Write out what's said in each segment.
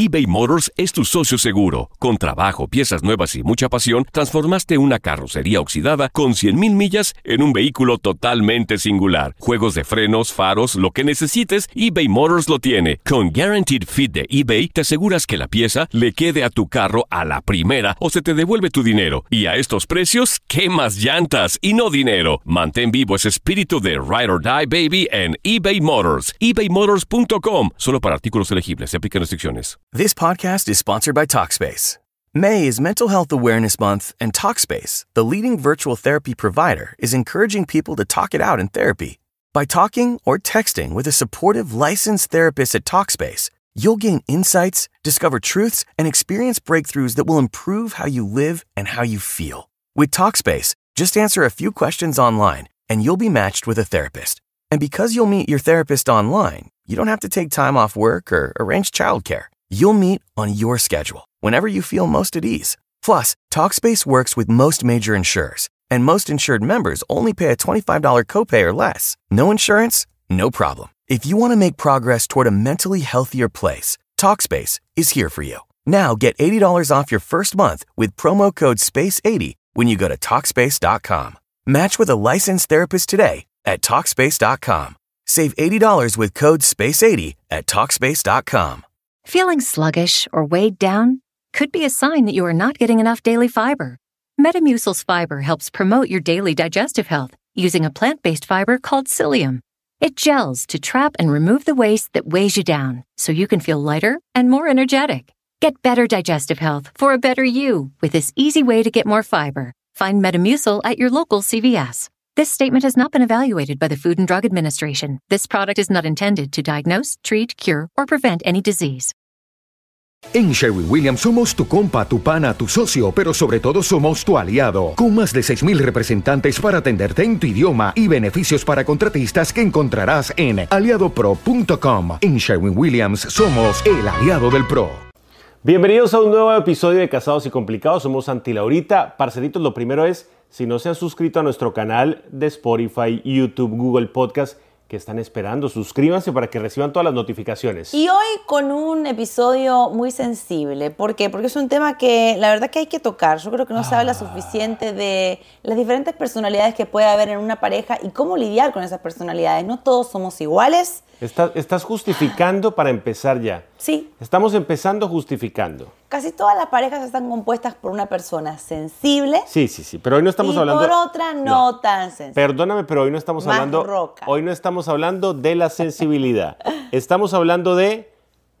eBay Motors es tu socio seguro. Con trabajo, piezas nuevas y mucha pasión, transformaste una carrocería oxidada con 100.000 millas en un vehículo totalmente singular. Juegos de frenos, faros, lo que necesites, eBay Motors lo tiene. Con Guaranteed Fit de eBay, te aseguras que la pieza le quede a tu carro a la primera o se te devuelve tu dinero. Y a estos precios, ¿qué más llantas y no dinero? Mantén vivo ese espíritu de Ride or Die Baby en eBay Motors. ebaymotors.com. Solo para artículos elegibles. Se aplican restricciones. This podcast is sponsored by Talkspace. May is Mental Health Awareness Month, and Talkspace, the leading virtual therapy provider, is encouraging people to talk it out in therapy. By talking or texting with a supportive, licensed therapist at Talkspace, you'll gain insights, discover truths, and experience breakthroughs that will improve how you live and how you feel. With Talkspace, just answer a few questions online and you'll be matched with a therapist. And because you'll meet your therapist online, you don't have to take time off work or arrange childcare. You'll meet on your schedule, whenever you feel most at ease. Plus, Talkspace works with most major insurers, and most insured members only pay a $25 copay or less. No insurance? No problem. If you want to make progress toward a mentally healthier place, Talkspace is here for you. Now get $80 off your first month with promo code SPACE80 when you go to Talkspace.com. Match with a licensed therapist today at Talkspace.com. Save $80 with code SPACE80 at Talkspace.com. Feeling sluggish or weighed down could be a sign that you are not getting enough daily fiber. Metamucil's fiber helps promote your daily digestive health using a plant based fiber called psyllium. It gels to trap and remove the waste that weighs you down so you can feel lighter and more energetic. Get better digestive health for a better you with this easy way to get more fiber. Find Metamucil at your local CVS. This statement has not been evaluated by the Food and Drug Administration. This product is not intended to diagnose, treat, cure, or prevent any disease. En Sherwin Williams somos tu compa, tu pana, tu socio, pero sobre todo somos tu aliado, con más de 6.000 representantes para atenderte en tu idioma y beneficios para contratistas que encontrarás en aliadopro.com. En Sherwin Williams somos el aliado del PRO. Bienvenidos a un nuevo episodio de Casados y Complicados, somos Antilaurita. Laurita. lo primero es, si no se han suscrito a nuestro canal de Spotify, YouTube, Google Podcast, que están esperando. Suscríbanse para que reciban todas las notificaciones. Y hoy con un episodio muy sensible. ¿Por qué? Porque es un tema que la verdad que hay que tocar. Yo creo que no se habla ah. suficiente de las diferentes personalidades que puede haber en una pareja y cómo lidiar con esas personalidades. No todos somos iguales. estás justificando para empezar ya. Sí. Estamos empezando justificando casi todas las parejas están compuestas por una persona sensible. Sí, sí, sí, pero hoy no estamos y hablando... Por otra no, tan sensible. Perdóname, pero hoy no estamos Más hablando... Roca. Hoy no estamos hablando de la sensibilidad. estamos hablando de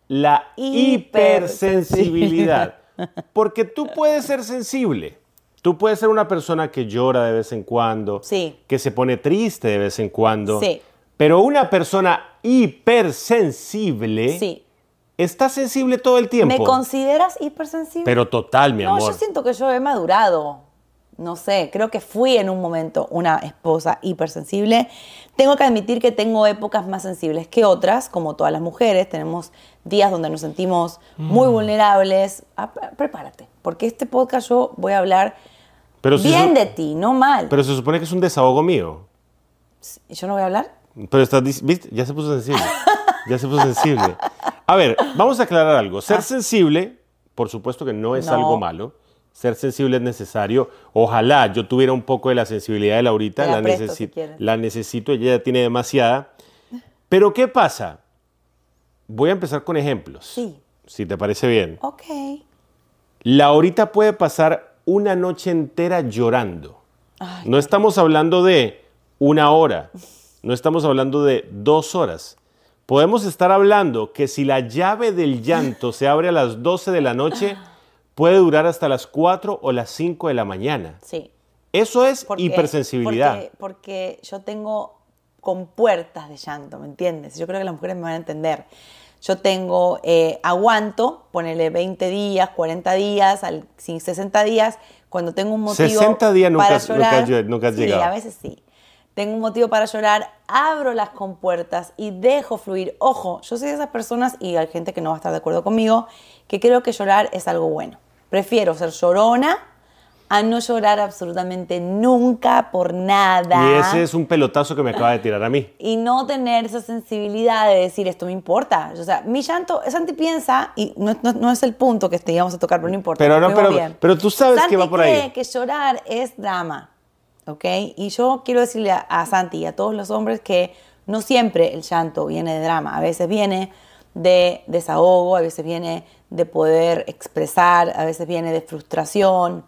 la hipersensibilidad. Porque tú puedes ser sensible. Tú puedes ser una persona que llora de vez en cuando, sí. que se pone triste de vez en cuando. Sí. Pero una persona hipersensible sí. ¿Estás sensible todo el tiempo? ¿Me consideras hipersensible? Pero total, mi amor. No, yo siento que yo he madurado. No sé, creo que fui en un momento una esposa hipersensible. Tengo que admitir que tengo épocas más sensibles que otras, como todas las mujeres. Tenemos días donde nos sentimos muy mm. vulnerables. prepárate, porque este podcast yo voy a hablar bien de ti, no mal. Pero se supone que es un desahogo mío. ¿Yo no voy a hablar? Pero estás, Ya se puso sensible. Ya se fue sensible. A ver, vamos a aclarar algo. Ser ah. sensible, por supuesto que no es algo malo. Ser sensible es necesario. Ojalá yo tuviera un poco de la sensibilidad de Laurita. La, necesito, la necesito, ella ya tiene demasiada. Pero ¿qué pasa? Voy a empezar con ejemplos. Sí. Si te parece bien. Ok. Laurita puede pasar una noche entera llorando. no estamos hablando de una hora, no estamos hablando de dos horas, podemos estar hablando que si la llave del llanto se abre a las 12 de la noche, puede durar hasta las 4 o las 5 de la mañana. Sí. Eso es hipersensibilidad. Porque, yo tengo compuertas de llanto, ¿me entiendes? Yo creo que las mujeres me van a entender. Yo tengo eh, aguanto, ponele 20 días, 40 días, al, 60 días, cuando tengo un motivo. 60 días para llorar, nunca, nunca has llegado. Sí, a veces sí tengo un motivo para llorar, abro las compuertas y dejo fluir. Ojo, yo soy de esas personas y hay gente que no va a estar de acuerdo conmigo, que creo que llorar es algo bueno. Prefiero ser llorona a no llorar absolutamente nunca por nada. Y ese es un pelotazo que me acaba de tirar a mí. Y no tener esa sensibilidad de decir, esto me importa. O sea, mi llanto, Santi piensa, y no, es el punto que te íbamos a tocar, pero no importa. Pero, pero, pero, tú sabes que va por ahí. Cree que llorar es drama. ¿ok? Y yo quiero decirle a, Santi y a todos los hombres que no siempre el llanto viene de drama, a veces viene de desahogo, a veces viene de poder expresar, a veces viene de frustración.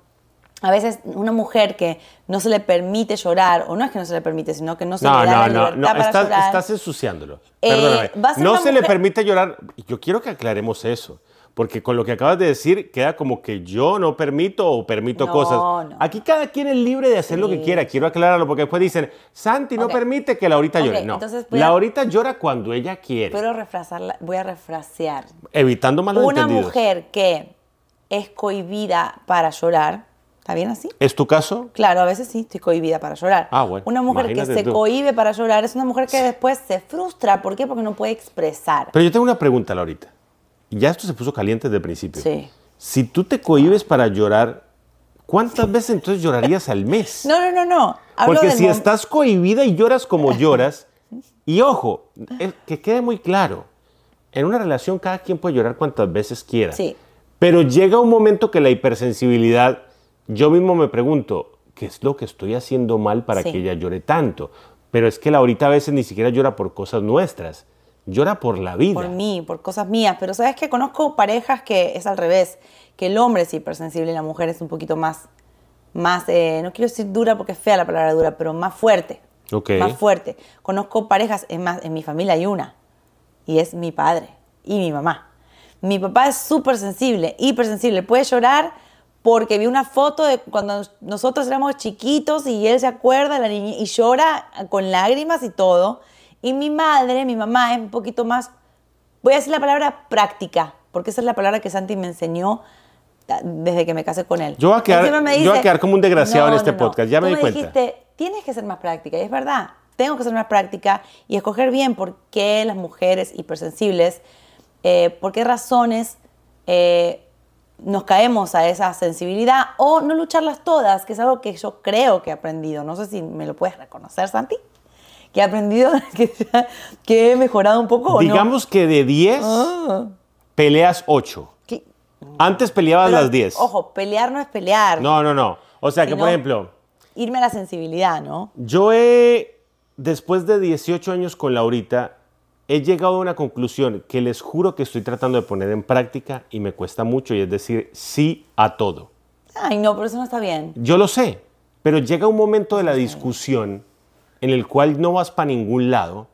A veces una mujer que no se le permite llorar, o no es que no se le permite, sino que no se le da la no, estás, Estás ensuciándolo. Eh, no se le permite llorar. Yo quiero que aclaremos eso. Porque con lo que acabas de decir queda como que yo no permito o permito cosas. No. Aquí cada quien es libre de hacer lo que quiera. Quiero aclararlo porque después dicen, Santi no permite que Laurita llore. No, entonces Laurita llora cuando ella quiere. Pero voy a refrasear. Evitando malos Una mujer que es cohibida para llorar, ¿está bien así? ¿Es tu caso? Claro, a veces sí, estoy cohibida para llorar. Ah, bueno. Una mujer que se cohíbe para llorar es una mujer que después se frustra. ¿Por qué? Porque no puede expresar. Pero yo tengo una pregunta, Laurita ya esto se puso caliente desde el principio. Sí. Si tú te cohibes para llorar, ¿cuántas veces entonces llorarías al mes? No, no, no, no. Porque si estás cohibida y lloras como lloras, y ojo, que quede muy claro, en una relación cada quien puede llorar cuantas veces quiera. Sí. Pero llega un momento que la hipersensibilidad, yo mismo me pregunto, ¿qué es lo que estoy haciendo mal para que ella llore tanto? Pero es que la ahorita a veces ni siquiera llora por cosas nuestras llora por la vida. Por mí, por cosas mías. Pero sabes que conozco parejas que es al revés, que el hombre es hipersensible y la mujer es un poquito más, más eh, no quiero decir dura porque es fea la palabra dura, pero más fuerte. Okay. Más fuerte. Conozco parejas, es más, en mi familia hay una, y es mi padre y mi mamá. Mi papá es súper sensible, hipersensible, puede llorar porque vi una foto de cuando nosotros éramos chiquitos y él se acuerda la niña, y llora con lágrimas y todo. Y mi madre, mi mamá es un poquito más, voy a decir la palabra práctica, porque esa es la palabra que Santi me enseñó desde que me casé con él. Yo voy a quedar, como un desgraciado en este podcast, ya me di me dijiste, tienes que ser más práctica, y es verdad, tengo que ser más práctica y escoger bien por qué las mujeres hipersensibles, eh, por qué razones eh, nos caemos a esa sensibilidad o no lucharlas todas, que es algo que yo creo que he aprendido. No sé si me lo puedes reconocer, Santi que he aprendido, que, he mejorado un poco. Digamos que de 10 ah. peleas 8. Antes peleabas las 10. Ojo, pelear no es pelear. No, no, no. O sea que, por ejemplo... Irme a la sensibilidad, ¿no? Yo he, después de 18 años con Laurita, he llegado a una conclusión que les juro que estoy tratando de poner en práctica y me cuesta mucho, y es decir, sí a todo. Ay, no, pero eso no está bien. Yo lo sé, pero llega un momento de la discusión en el cual no vas para ningún lado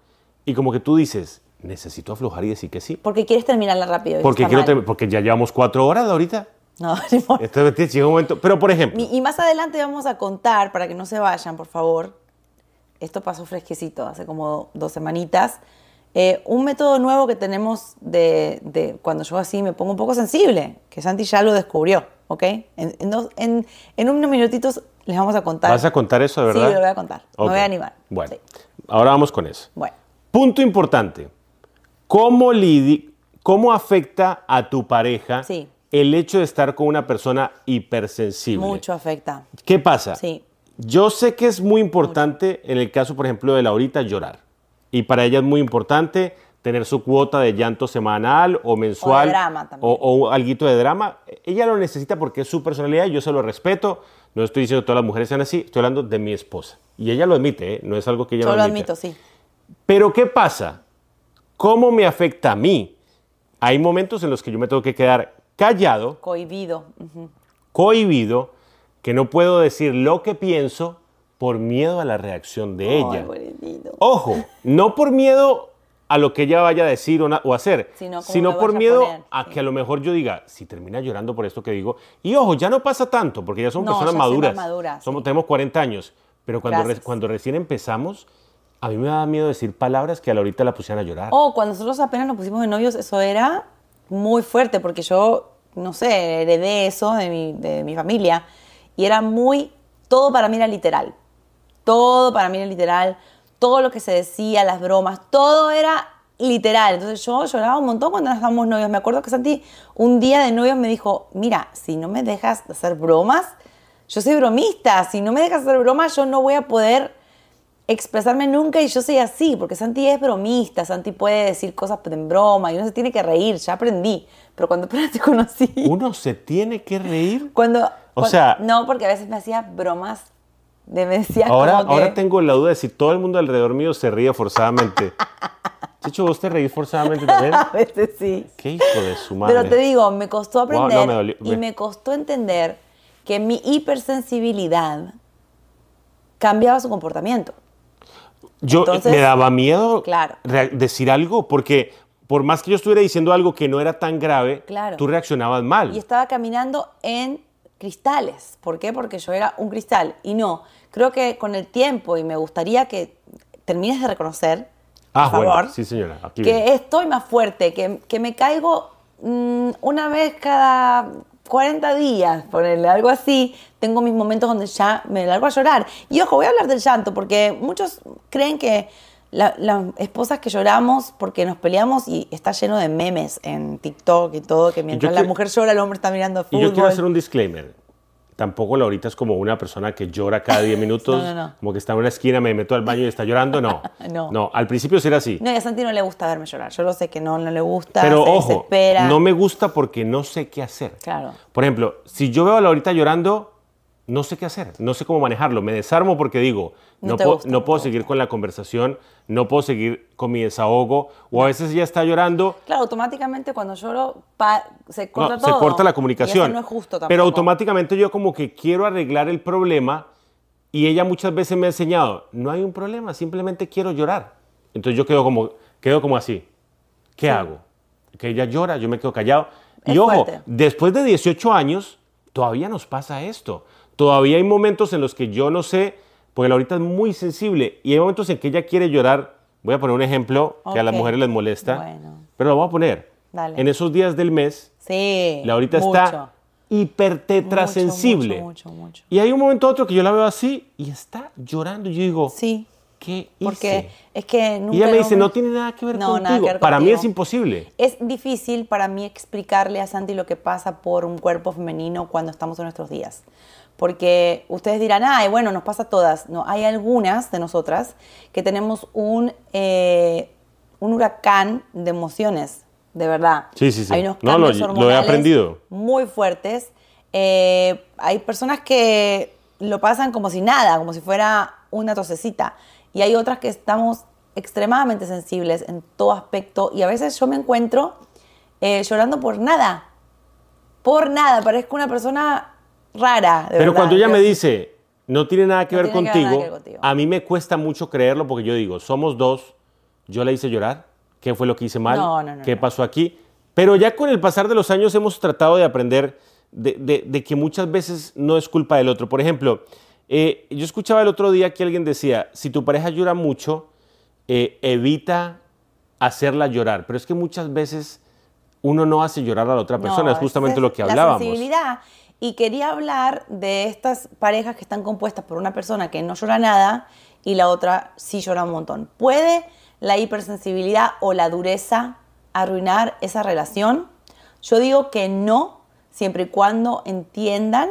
y como que tú dices, necesito aflojar y decir que sí. Porque quieres terminarla rápido. Porque, quiero porque ya llevamos cuatro horas de ahorita. No, no. Este, este, llega un momento. Pero por ejemplo. Y, más adelante vamos a contar, para que no se vayan, por favor. Esto pasó fresquecito, hace como dos semanitas. Eh, un método nuevo que tenemos de, de, cuando yo así me pongo un poco sensible, que Santi ya lo descubrió. ¿ok? En, unos minutitos les vamos a contar. ¿Vas a contar eso, de verdad? Sí, lo voy a contar. Me voy a animar. Bueno, ahora vamos con eso. Bueno. Punto importante. ¿Cómo, lidi cómo afecta a tu pareja el hecho de estar con una persona hipersensible? Mucho afecta. ¿Qué pasa? Sí. Yo sé que es muy importante en el caso, por ejemplo, de Laurita llorar. Y para ella es muy importante tener su cuota de llanto semanal o mensual. O, de drama también. o, de drama. Ella lo necesita porque es su personalidad, yo se lo respeto. No estoy diciendo que todas las mujeres sean así, estoy hablando de mi esposa. Y ella lo admite, ¿eh? no es algo que ella yo lo admite. Yo lo admito, sí. Pero ¿qué pasa? ¿Cómo me afecta a mí? Hay momentos en los que yo me tengo que quedar callado. Cohibido. Cohibido, que no puedo decir lo que pienso por miedo a la reacción de ella. Ojo, no por miedo a lo que ella vaya a decir o, hacer, sino, por miedo a, que a lo mejor yo diga, si termina llorando por esto que digo, y ojo, ya no pasa tanto, porque ya somos personas maduras, somos, tenemos 40 años, pero cuando, recién empezamos, a mí me daba miedo decir palabras que a la ahorita la pusieran a llorar. O oh, cuando nosotros apenas nos pusimos de novios, eso era muy fuerte, porque yo, no sé, heredé eso de mi, de mi familia, y era muy, todo para mí era literal, todo para mí era literal, todo lo que se decía, las bromas, todo era literal. Entonces yo lloraba un montón cuando estábamos novios. Me acuerdo que Santi un día de novios me dijo, mira, si no me dejas hacer bromas, yo soy bromista, si no me dejas hacer bromas yo no voy a poder expresarme nunca y yo soy así, porque Santi es bromista, Santi puede decir cosas en broma y uno se tiene que reír, ya aprendí, pero cuando te conocí... ¿Uno se tiene que reír? Cuando... O sea... No, porque a veces me hacía bromas Ahora, ahora tengo la duda de si todo el mundo alrededor mío se ríe forzadamente. hecho ¿vos te reír forzadamente también? a sí. Qué hijo de su madre. Pero te digo, me costó aprender y me costó entender que mi hipersensibilidad cambiaba su comportamiento. Yo eh, me daba miedo decir algo porque por más que yo estuviera diciendo algo que no era tan grave, tú reaccionabas mal. Y estaba caminando en cristales. ¿Por qué? Porque yo era un cristal y no creo que con el tiempo, y me gustaría que termines de reconocer, ah, favor, señora, que estoy más fuerte, que, que me caigo mm, una vez cada 40 días, ponerle algo así, tengo mis momentos donde ya me largo a llorar. Y ojo, voy a hablar del llanto, porque muchos creen que las esposas que lloramos porque nos peleamos y está lleno de memes en TikTok y todo, que mientras la mujer llora, el hombre está mirando fútbol. Y yo quiero hacer un disclaimer tampoco Laurita es como una persona que llora cada 10 minutos, como que está en una esquina, me meto al baño y está llorando, no. no. al principio será así. No, a Santi no le gusta verme llorar, yo lo sé que no, no le gusta, Pero se ojo, no me gusta porque no sé qué hacer. Claro. Por ejemplo, si yo veo a Laurita llorando, no sé qué hacer, no sé cómo manejarlo. Me desarmo porque digo, no, puedo seguir con la conversación, no puedo seguir con mi desahogo, o a veces ya está llorando. Claro, automáticamente cuando lloro se corta todo. Se corta la comunicación. no es justo tampoco. Pero automáticamente yo como que quiero arreglar el problema y ella muchas veces me ha enseñado, no hay un problema, simplemente quiero llorar. Entonces yo quedo como, quedo como así, ¿qué hago? Que ella llora, yo me quedo callado. y ojo, después de 18 años Todavía nos pasa esto. Todavía hay momentos en los que yo no sé, porque ahorita es muy sensible y hay momentos en que ella quiere llorar. Voy a poner un ejemplo que a las mujeres les molesta, pero lo voy a poner. En esos días del mes, sí, la ahorita está hipertetrasensible. Mucho, mucho, y hay un momento otro que yo la veo así y está llorando. Y yo digo, sí. ¿qué hice? Porque es que nunca Y ella me dice, no tiene nada que ver no, contigo. Nada para mí es imposible. Es difícil para mí explicarle a Santi lo que pasa por un cuerpo femenino cuando estamos en nuestros días. Porque ustedes dirán, ay, bueno, nos pasa a todas. No, hay algunas de nosotras que tenemos un, eh, un huracán de emociones, de verdad. Sí, sí, sí. Hay unos cambios no, lo he aprendido. muy fuertes. Eh, hay personas que lo pasan como si nada, como si fuera una tosecita y hay otras que estamos extremadamente sensibles en todo aspecto y a veces yo me encuentro eh, llorando por nada, por nada, parezco una persona rara. Pero cuando ella me dice, no tiene nada que, ver, contigo, a mí me cuesta mucho creerlo porque yo digo, somos dos, yo la hice llorar, ¿qué fue lo que hice mal? ¿Qué pasó aquí? Pero ya con el pasar de los años hemos tratado de aprender de que muchas veces no es culpa del otro. Por ejemplo, eh, yo escuchaba el otro día que alguien decía, si tu pareja llora mucho, eh, evita hacerla llorar, pero es que muchas veces uno no hace llorar a la otra persona, es justamente lo que hablábamos. La sensibilidad. Y quería hablar de estas parejas que están compuestas por una persona que no llora nada y la otra sí llora un montón. ¿Puede la hipersensibilidad o la dureza arruinar esa relación? Yo digo que no, siempre y cuando entiendan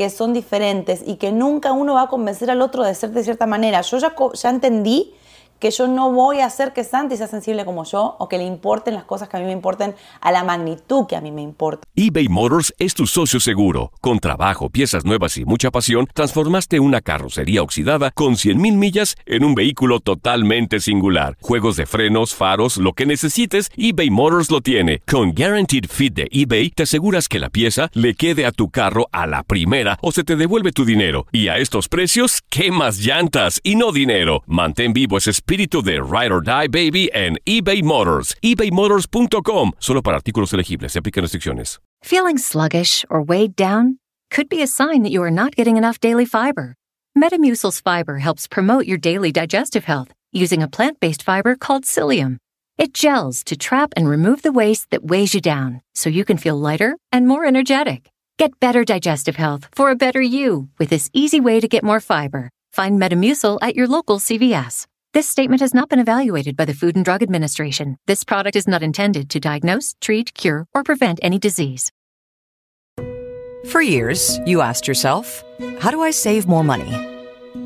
que son diferentes y que nunca uno va a convencer al otro de ser de cierta manera. Yo ya, ya entendí que yo no voy a hacer que Santi sea sensible como yo o que le importen las cosas que a mí me importen a la magnitud que a mí me importa. eBay Motors es tu socio seguro. Con trabajo, piezas nuevas y mucha pasión, transformaste una carrocería oxidada con 100.000 millas en un vehículo totalmente singular. Juegos de frenos, faros, lo que necesites, eBay Motors lo tiene. Con Guaranteed Fit de eBay, te aseguras que la pieza le quede a tu carro a la primera o se te devuelve tu dinero. Y a estos precios, ¿qué más llantas y no dinero? Mantén vivo ese espacio. espíritu de Ride or Die Baby en eBay Motors. ebaymotors.com. Solo para artículos elegibles. Se aplican restricciones. Feeling sluggish or weighed down could be a sign that you are not getting enough daily fiber. Metamucil's fiber helps promote your daily digestive health using a plant-based fiber called psyllium. It gels to trap and remove the waste that weighs you down so you can feel lighter and more energetic. Get better digestive health for a better you with this easy way to get more fiber. Find Metamucil at your local CVS. This statement has not been evaluated by the Food and Drug Administration. This product is not intended to diagnose, treat, cure, or prevent any disease. For years, you asked yourself, how do I save more money?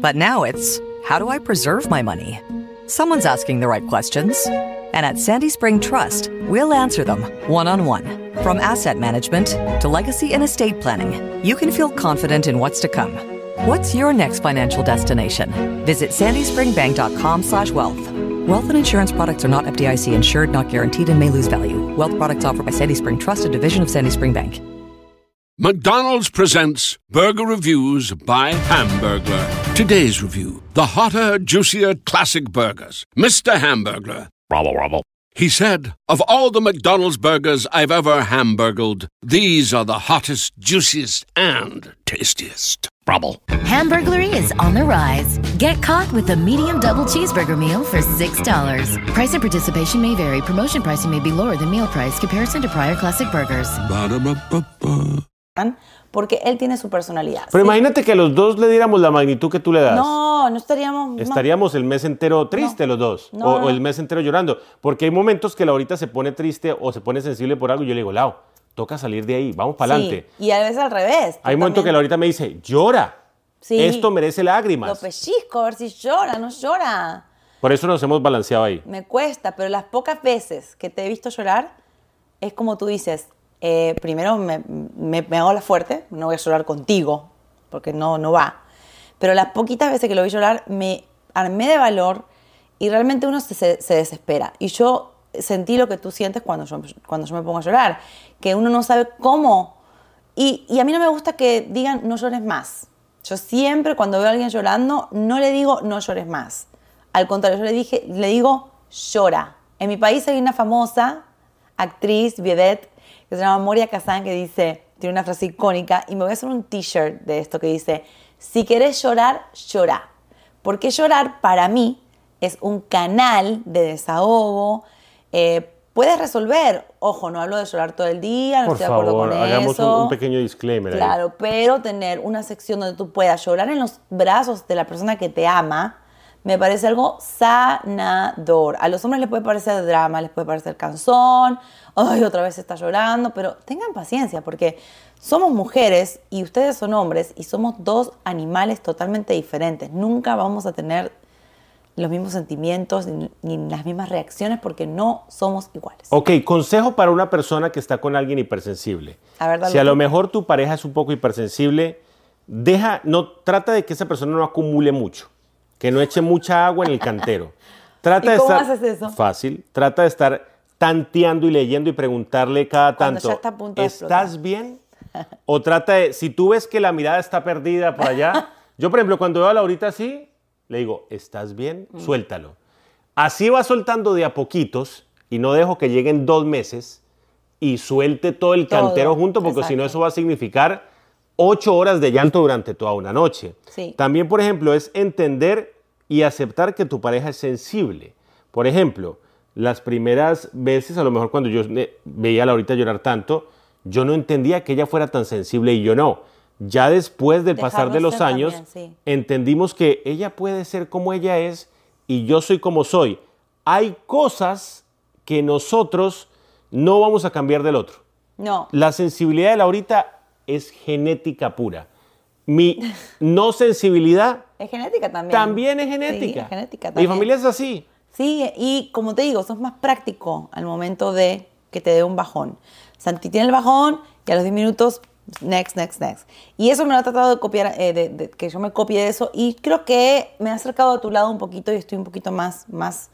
But now it's, how do I preserve my money? Someone's asking the right questions. And at Sandy Spring Trust, we'll answer them one on one. From asset management to legacy and estate planning, you can feel confident in what's to come. What's your next financial destination? Visit sandyspringbank.com slash wealth. Wealth and insurance products are not FDIC insured, not guaranteed, and may lose value. Wealth products offered by Sandy Spring Trust, a division of Sandy Spring Bank. McDonald's presents Burger Reviews by Hamburglar. Today's review, the hotter, juicier classic burgers. Mr. Hamburglar. Bravo, bravo. He said, Of all the McDonald's burgers I've ever hamburgled, these are the hottest, juiciest, and tastiest. Bravo. Hamburglary is on the rise. Get caught with a medium double cheeseburger meal for $6. Price and participation may vary. Promotion pricing may be lower than meal price. Comparison to prior classic burgers. porque él tiene su personalidad. Pero imagínate que a los dos le diéramos la magnitud que tú le das. No, no estaríamos. Estaríamos el mes entero triste los dos. o, no. o, el mes entero llorando. Porque hay momentos que la ahorita se pone triste o se pone sensible por algo y yo le digo, Lao toca salir de ahí, vamos para adelante. y a veces al revés. Hay momentos que ahorita me dice, llora. Sí, Esto merece lágrimas. Lo pellizco, a ver si llora, no llora. Por eso nos hemos balanceado ahí. Me cuesta, pero las pocas veces que te he visto llorar, es como tú dices, eh, primero me, hago la fuerte, no voy a llorar contigo, porque no, no va. Pero las poquitas veces que lo vi llorar, me armé de valor y realmente uno se desespera. Y yo sentí lo que tú sientes cuando yo, me pongo a llorar, que uno no sabe cómo. Y, a mí no me gusta que digan no llores más. Yo siempre cuando veo a alguien llorando, no le digo no llores más. Al contrario, yo le, dije, le digo llora. En mi país hay una famosa actriz, vedette, que se llama Moria Kazan, que dice, tiene una frase icónica, y me voy a hacer un t-shirt de esto que dice, si querés llorar, llora. Porque llorar para mí es un canal de desahogo, eh, puedes resolver. Ojo, no hablo de llorar todo el día, no estoy de acuerdo con hagamos eso. Un, un pequeño disclaimer. Claro, pero tener una sección donde tú puedas llorar en los brazos de la persona que te ama. Me parece algo sanador. A los hombres les puede parecer drama, les puede parecer canzón, ay, otra vez está llorando, pero tengan paciencia porque somos mujeres y ustedes son hombres y somos dos animales totalmente diferentes. Nunca vamos a tener los mismos sentimientos ni las mismas reacciones porque no somos iguales. Ok, consejo para una persona que está con alguien hipersensible. A ver, si a lo mejor tu pareja es un poco hipersensible, deja, no, trata de que esa persona no acumule mucho, que no eche mucha agua en el cantero. Trata ¿Y de cómo estar, haces eso? Fácil. Trata de estar tanteando y leyendo y preguntarle cada tanto. ¿Estás bien? O trata de, si tú ves que la mirada está perdida por allá, yo por ejemplo cuando veo a Laurita así, le digo, ¿estás bien? Mm. Suéltalo. Así va soltando de a poquitos y no dejo que lleguen dos meses y suelte todo el cantero junto porque si no eso va a significar ocho horas de llanto durante toda una noche. También, por ejemplo, es entender y aceptar que tu pareja es sensible. Por ejemplo, las primeras veces, a lo mejor cuando yo eh, veía a Laurita llorar tanto, yo no entendía que ella fuera tan sensible y yo no ya después del pasar de los años, entendimos que ella puede ser como ella es y yo soy como soy. Hay cosas que nosotros no vamos a cambiar del otro. No. La sensibilidad de Laurita es genética pura. Mi no sensibilidad. es genética también. También es genética. Mi familia es así. Sí, y como te digo, sos más práctico al momento de que te dé un bajón. Santi tiene el bajón y a los 10 minutos Next, next, next. Y eso me lo ha tratado de copiar, eh, de, que yo me copie de eso. Y creo que me ha acercado a tu lado un poquito y estoy un poquito más, más,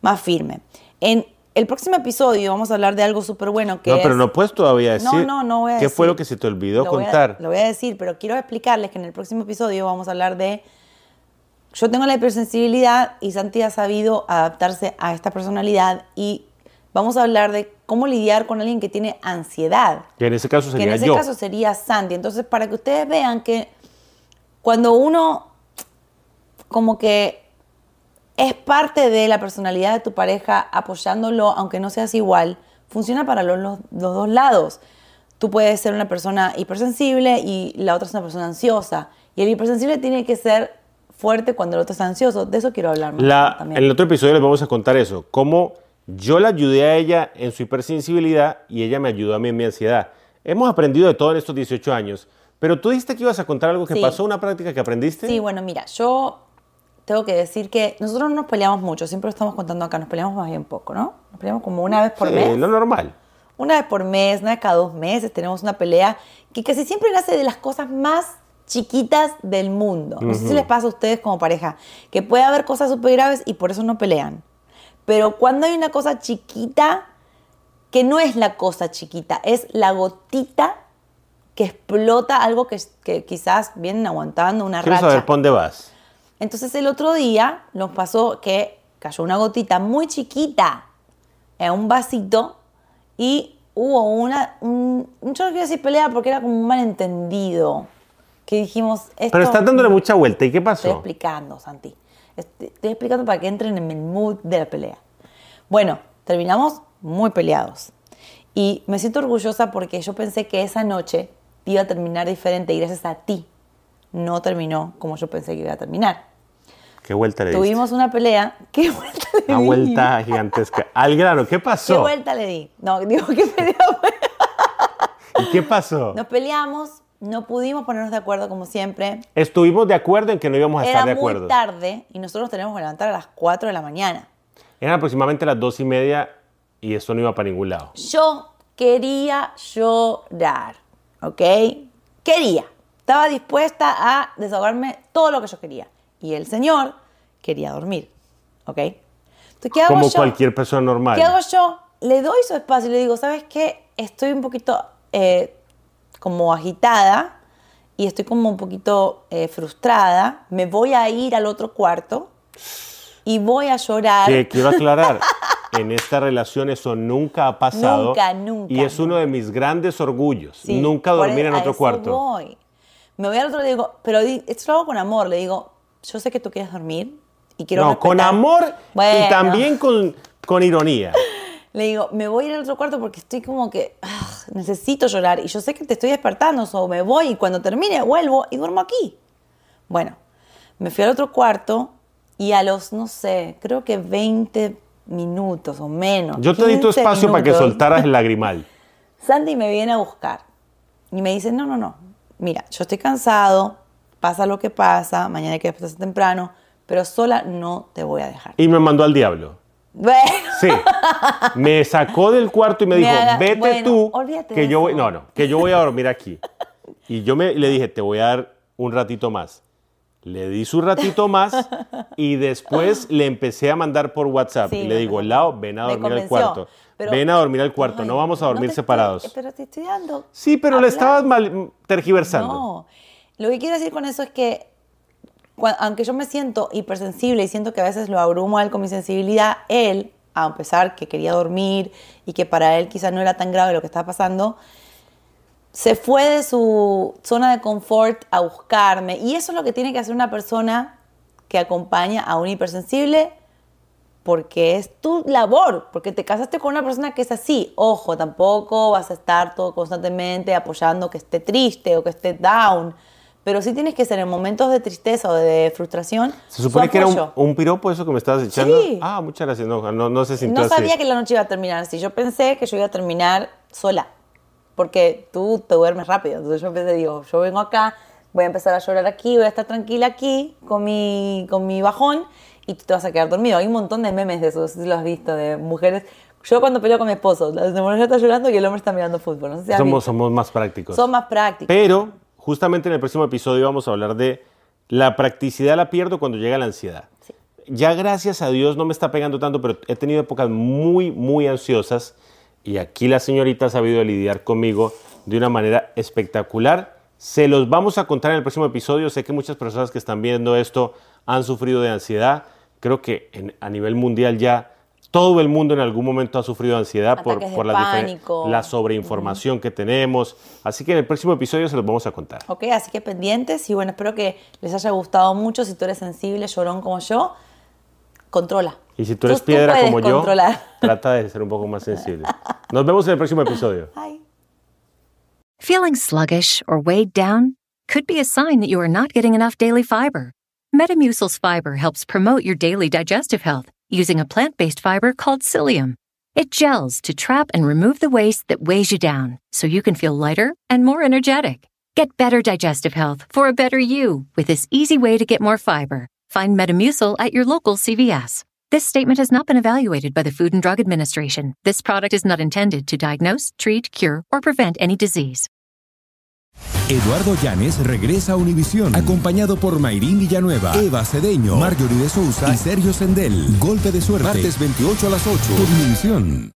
más firme. En el próximo episodio vamos a hablar de algo súper bueno que No, pero no puedes todavía decir. No, no, no voy a ¿Qué fue lo que se te olvidó contar? lo voy a decir, pero quiero explicarles que en el próximo episodio vamos a hablar de. Yo tengo la hipersensibilidad y Santi ha sabido adaptarse a esta personalidad y vamos a hablar de cómo lidiar con alguien que tiene ansiedad. Que en ese caso sería yo. en ese caso sería Sandy. Entonces, para que ustedes vean que cuando uno como que es parte de la personalidad de tu pareja apoyándolo, aunque no seas igual, funciona para los, dos lados. Tú puedes ser una persona hipersensible y la otra es una persona ansiosa. Y el hipersensible tiene que ser fuerte cuando el otro es ansioso. De eso quiero hablar más. En el otro episodio les vamos a contar eso. Cómo yo la ayudé a ella en su hipersensibilidad y ella me ayudó a mí en mi ansiedad. Hemos aprendido de todo en estos 18 años, pero tú dijiste que ibas a contar algo que pasó, una práctica que aprendiste. Sí, bueno, mira, yo tengo que decir que nosotros no nos peleamos mucho, siempre lo estamos contando acá, nos peleamos más bien poco, ¿no? Nos peleamos como una vez por sí, mes. lo normal. Una vez por mes, una vez cada dos meses tenemos una pelea que casi siempre nace de las cosas más chiquitas del mundo. No sé si les pasa a ustedes como pareja, que puede haber cosas súper graves y por eso no pelean. Pero cuando hay una cosa chiquita, que no es la cosa chiquita, es la gotita que explota algo que, quizás vienen aguantando una Quiero racha. saber, ¿por vas? Entonces el otro día nos pasó que cayó una gotita muy chiquita en un vasito y hubo una, un, yo no quiero decir pelea porque era como un malentendido, que dijimos... Pero está dándole mucha vuelta, ¿y qué pasó? Estoy explicando, Santi. Estoy explicando para que entren en el mood de la pelea. Bueno, terminamos muy peleados. Y me siento orgullosa porque yo pensé que esa noche iba a terminar diferente y gracias a ti no terminó como yo pensé que iba a terminar. ¿Qué vuelta le Tuvimos una pelea. ¿Qué vuelta le Una vuelta gigantesca. Al grano, ¿qué pasó? ¿Qué vuelta le di? No, digo, ¿qué pelea ¿Y qué pasó? Nos peleamos, no pudimos ponernos de acuerdo como siempre. Estuvimos de acuerdo en que no íbamos a estar de acuerdo. Era muy tarde y nosotros tenemos que levantar a las 4 de la mañana. Eran aproximadamente las 2 y media y eso no iba para ningún lado. Yo quería llorar, ¿ok? Quería. Estaba dispuesta a desahogarme todo lo que yo quería. Y el señor quería dormir, ¿ok? ¿qué hago como cualquier persona normal. ¿Qué hago yo? Le doy su espacio y le digo, ¿sabes qué? Estoy un poquito... Eh, como agitada y estoy como un poquito eh, frustrada, me voy a ir al otro cuarto y voy a llorar. quiero aclarar, en esta relación eso nunca ha pasado. Nunca, nunca. Y es uno de mis grandes orgullos, nunca dormir en e-, otro cuarto. Voy. Me voy al otro y digo, pero esto lo hago con amor, le digo, yo sé que tú quieres dormir y quiero... No, con amor y también con, con ironía. le digo, me voy a ir al otro cuarto porque estoy como que ah, necesito llorar y yo sé que te estoy despertando, o me voy y cuando termine vuelvo y duermo aquí. Bueno, me fui al otro cuarto y a los, no sé, creo que 20 minutos o menos. Yo te di tu espacio para que soltaras el lagrimal. Sandy me viene a buscar y me dice, no, no, no, mira, yo estoy cansado, pasa lo que pasa, mañana hay que despertarse temprano, pero sola no te voy a dejar. Y me mandó al diablo. Sí. Me sacó del cuarto y me, dijo, vete tú, que yo voy, no, no, que yo voy a dormir aquí. Y yo le dije, te voy a dar un ratito más. Le di su ratito más y después le empecé a mandar por WhatsApp. y le digo, Lao, ven a dormir al cuarto. ven a dormir al cuarto, no vamos a dormir separados. Eh, pero estoy Sí, pero le estabas tergiversando. No. Lo que quiero decir con eso es que aunque yo me siento hipersensible y siento que a veces lo abrumo a él con mi sensibilidad, él, a pesar que quería dormir y que para él quizás no era tan grave lo que estaba pasando, se fue de su zona de confort a buscarme. Y eso es lo que tiene que hacer una persona que acompaña a un hipersensible porque es tu labor, porque te casaste con una persona que es así. Ojo, tampoco vas a estar todo constantemente apoyando que esté triste o que esté down pero sí tienes que ser en momentos de tristeza o de frustración. Se supone que era un, piropo eso que me estabas echando. Sí. Ah, muchas gracias. No, no, no se No sabía que la noche iba a terminar así. Yo pensé que yo iba a terminar sola, porque tú te duermes rápido. Entonces yo pensé, digo, yo vengo acá, voy a empezar a llorar aquí, voy a estar tranquila aquí con mi, con mi bajón y tú te vas a quedar dormido. Hay un montón de memes de eso, si lo has visto, de mujeres. Yo cuando peleo con mi esposo, la mujer está llorando y el hombre está mirando fútbol. somos, somos más prácticos. Son más prácticos. Pero justamente en el próximo episodio vamos a hablar de la practicidad la pierdo cuando llega la ansiedad. Ya gracias a Dios no me está pegando tanto, pero he tenido épocas muy, muy ansiosas y aquí la señorita ha sabido lidiar conmigo de una manera espectacular. Se los vamos a contar en el próximo episodio. Sé que muchas personas que están viendo esto han sufrido de ansiedad. Creo que a nivel mundial ya todo el mundo en algún momento ha sufrido ansiedad por, la, la sobreinformación que tenemos. Así que en el próximo episodio se los vamos a contar. Ok, así que pendientes y bueno, espero que les haya gustado mucho. Si tú eres sensible, llorón como yo, controla. Y si tú eres piedra como yo, trata de ser un poco más sensible. Nos vemos en el próximo episodio. Feeling sluggish or weighed down could be a sign that you are not getting enough daily fiber. Metamucil's fiber helps promote your daily digestive health using a plant based fiber called psyllium. It gels to trap and remove the waste that weighs you down so you can feel lighter and more energetic. Get better digestive health for a better you with this easy way to get more fiber. Find Metamucil at your local CVS. This statement has not been evaluated by the Food and Drug Administration. This product is not intended to diagnose, treat, cure, or prevent any disease. Eduardo Llanes regresa a Univisión, acompañado por Mayrín Villanueva, Eva Cedeño, Marjorie de Souza y Sergio Sendel. Golpe de suerte, martes 28 a las 8 Univisión.